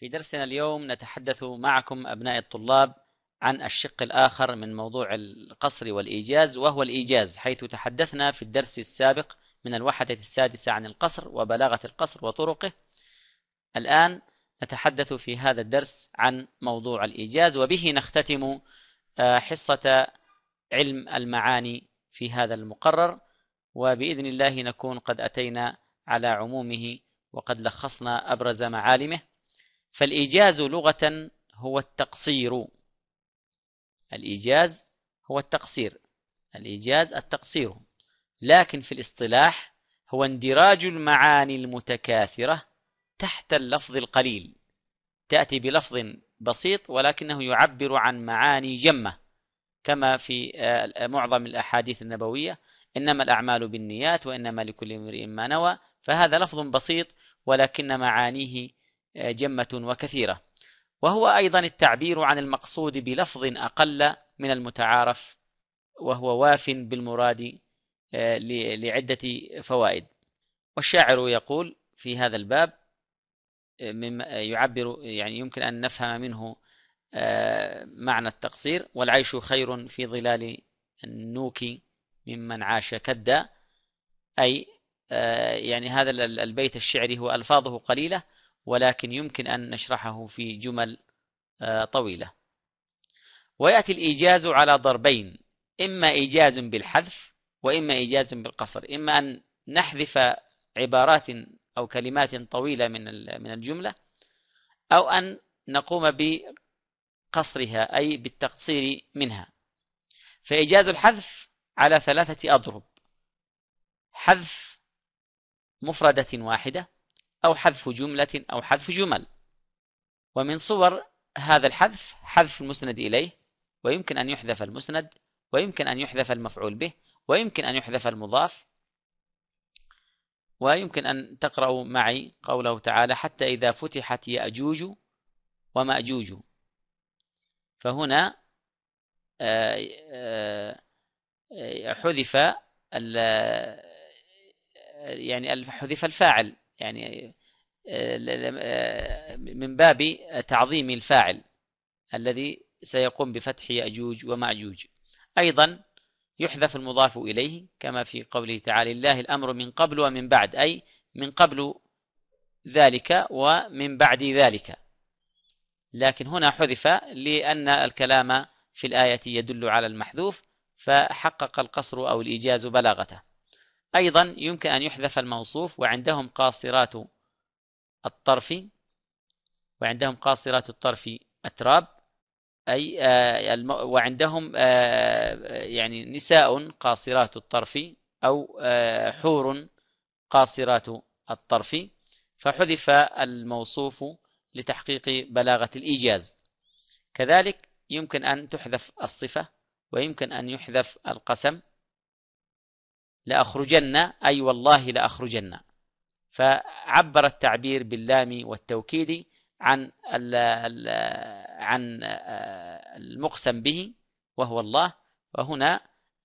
في درسنا اليوم نتحدث معكم أبناء الطلاب عن الشق الآخر من موضوع القصر والإيجاز وهو الإيجاز حيث تحدثنا في الدرس السابق من الوحدة السادسة عن القصر وبلاغة القصر وطرقه الآن نتحدث في هذا الدرس عن موضوع الإيجاز وبه نختتم آه، حصة علم المعاني في هذا المقرر وبإذن الله نكون قد أتينا على عمومه وقد لخصنا أبرز معالمه فالإيجاز لغة هو التقصير الإيجاز هو التقصير الإيجاز التقصير لكن في الاصطلاح هو اندراج المعاني المتكاثرة تحت اللفظ القليل تأتي بلفظ بسيط ولكنه يعبر عن معاني جمة كما في آه، معظم الأحاديث النبوية إنما الأعمال بالنيات وإنما لكل امرئ ما نوى فهذا لفظ بسيط ولكن معانيه جمة وكثيرة وهو أيضا التعبير عن المقصود بلفظ أقل من المتعارف وهو واف بالمراد آه، لعدة فوائد والشاعر يقول في هذا الباب آه، مما يعبر يعني يمكن أن نفهم منه آه، معنى التقصير والعيش خير في ظلال النوك ممن عاش كدا أي يعني هذا البيت الشعري هو ألفاظه قليلة ولكن يمكن أن نشرحه في جمل آه، طويلة ويأتي الإيجاز على ضربين إما إيجاز بالحذف وإما إيجاز بالقصر إما أن نحذف عبارات أو كلمات طويلة من من الجملة أو أن نقوم بقصرها أي بالتقصير منها فإيجاز الحذف على ثلاثة أضرب حذف مفردة واحدة أو حذف جملة أو حذف جمل ومن صور هذا الحذف حذف المسند إليه ويمكن أن يحذف المسند ويمكن أن يحذف المفعول به ويمكن أن يحذف المضاف ويمكن أن تقرأوا معي قوله تعالى حتى إذا فتحت يأجوج ومأجوج فهنا آه، آه، آه، حذف يعني حذف الفاعل يعني آه، آه، من باب تعظيم الفاعل الذي سيقوم بفتح يأجوج ومأجوج أيضا يحذف المضاف إليه كما في قوله تعالى الله الأمر من قبل ومن بعد أي من قبل ذلك ومن بعد ذلك لكن هنا حذف لأن الكلام في الآية يدل على المحذوف فحقق القصر أو الإيجاز بلاغته أيضا يمكن أن يحذف الموصوف وعندهم قاصرات الطرفي وعندهم قاصرات الطرف أتراب أي آه، وعندهم آه، يعني نساء قاصرات الطرف أو آه، حور قاصرات الطرف فحذف الموصوف لتحقيق بلاغة الإيجاز كذلك يمكن أن تحذف الصفة ويمكن أن يحذف القسم لأخرجن أي والله لأخرجن فعبر التعبير باللام والتوكيد عن عن آه، المقسم به وهو الله وهنا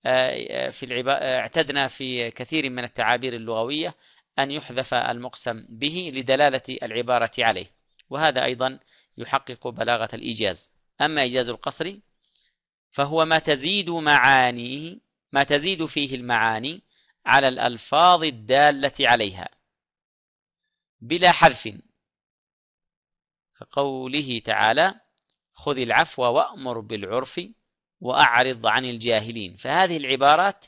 آه، في اعتدنا في كثير من التعابير اللغوية أن يحذف المقسم به لدلالة العبارة عليه وهذا أيضا يحقق بلاغة الإيجاز أما إيجاز القصر فهو ما تزيد معانيه ما تزيد فيه المعاني على الألفاظ الدالة عليها بلا حذف كقوله تعالى خذ العفو وأمر بالعرف وأعرض عن الجاهلين فهذه العبارات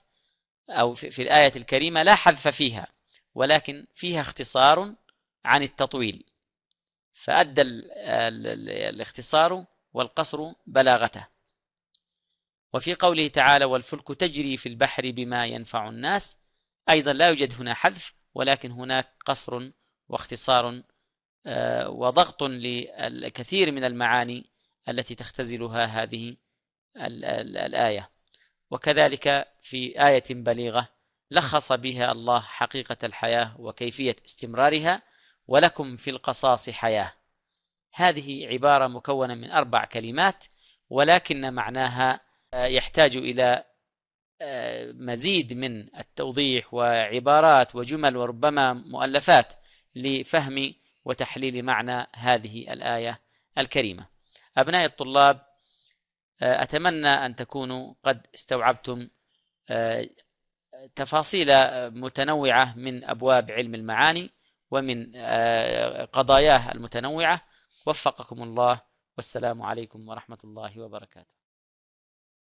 أو في الآية الكريمة لا حذف فيها ولكن فيها اختصار عن التطويل فأدى الاختصار والقصر بلاغته وفي قوله تعالى والفلك تجري في البحر بما ينفع الناس أيضا لا يوجد هنا حذف ولكن هناك قصر واختصار آه، وضغط للكثير من المعاني التي تختزلها هذه الآية وكذلك في آية بليغة لخص بها الله حقيقة الحياة وكيفية استمرارها ولكم في القصاص حياة هذه عبارة مكونة من أربع كلمات ولكن معناها آه، يحتاج إلى آه، مزيد من التوضيح وعبارات وجمل وربما مؤلفات لفهم وتحليل معنى هذه الآية الكريمة أبنائي الطلاب آه، أتمنى أن تكونوا قد استوعبتم آه، تفاصيل متنوعة من أبواب علم المعاني ومن آه، قضاياه المتنوعة وفقكم الله والسلام عليكم ورحمة الله وبركاته